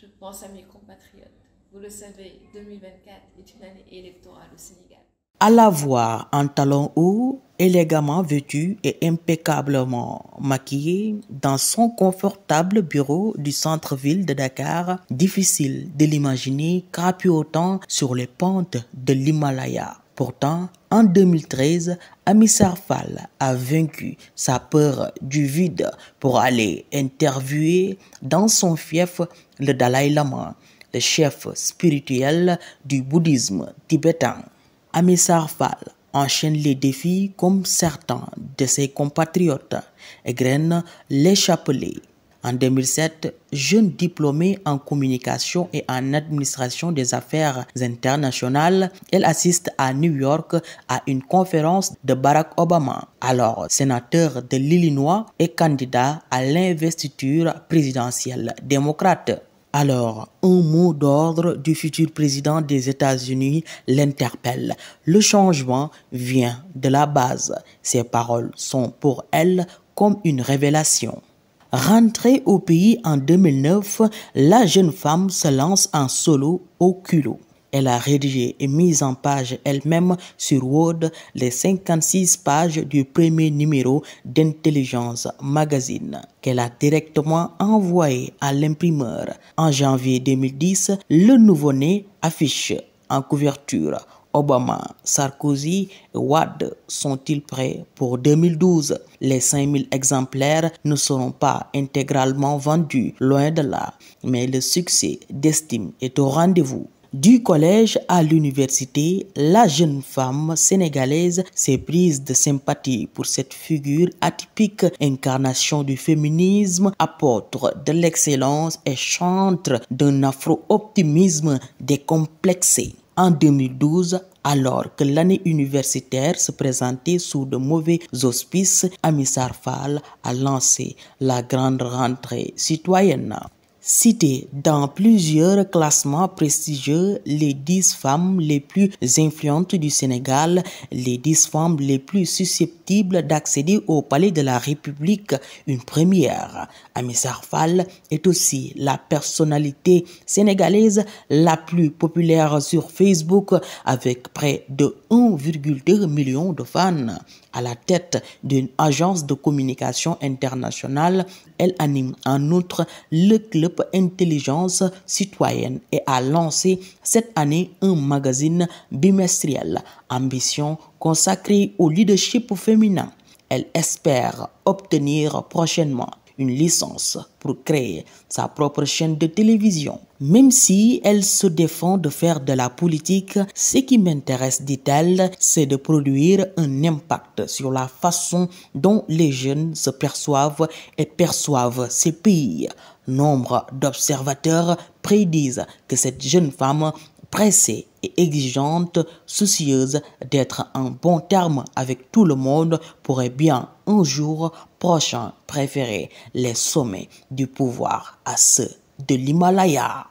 Je pense à mes compatriotes. Vous le savez, 2024 est une année électorale au Sénégal. À la voir en talon haut, élégamment vêtu et impeccablement maquillé dans son confortable bureau du centre-ville de Dakar, difficile de l'imaginer autant sur les pentes de l'Himalaya. Pourtant, en 2013, Amisar Fall a vaincu sa peur du vide pour aller interviewer dans son fief le Dalai Lama, le chef spirituel du bouddhisme tibétain. Amisar Fall enchaîne les défis comme certains de ses compatriotes, et graine les chapelets, en 2007, jeune diplômée en communication et en administration des affaires internationales, elle assiste à New York à une conférence de Barack Obama, alors sénateur de l'Illinois et candidat à l'investiture présidentielle démocrate. Alors, un mot d'ordre du futur président des États-Unis l'interpelle. Le changement vient de la base. Ces paroles sont pour elle comme une révélation. Rentrée au pays en 2009, la jeune femme se lance en solo au culot. Elle a rédigé et mis en page elle-même sur Word les 56 pages du premier numéro d'Intelligence Magazine qu'elle a directement envoyé à l'imprimeur. En janvier 2010, le nouveau-né affiche en couverture Obama, Sarkozy et Wade sont-ils prêts pour 2012 Les 5000 exemplaires ne seront pas intégralement vendus, loin de là, mais le succès d'estime est au rendez-vous. Du collège à l'université, la jeune femme sénégalaise s'est prise de sympathie pour cette figure atypique, incarnation du féminisme, apôtre de l'excellence et chantre d'un afro-optimisme décomplexé en 2012 alors que l'année universitaire se présentait sous de mauvais auspices, Amisar Fall a lancé la grande rentrée citoyenne. Cité dans plusieurs classements prestigieux, les dix femmes les plus influentes du Sénégal, les dix femmes les plus susceptibles d'accéder au Palais de la République, une première. Amisar Fall est aussi la personnalité sénégalaise la plus populaire sur Facebook avec près de 1,2 million de fans. À la tête d'une agence de communication internationale, elle anime en outre le club Intelligence citoyenne et a lancé cette année un magazine bimestriel, Ambition consacré au leadership féminin. Elle espère obtenir prochainement une licence pour créer sa propre chaîne de télévision. Même si elle se défend de faire de la politique, ce qui m'intéresse, dit-elle, c'est de produire un impact sur la façon dont les jeunes se perçoivent et perçoivent ces pays. Nombre d'observateurs prédisent que cette jeune femme pressée et exigeante, soucieuse d'être en bon terme avec tout le monde, pourrait bien un jour prochain préférer les sommets du pouvoir à ceux de l'Himalaya.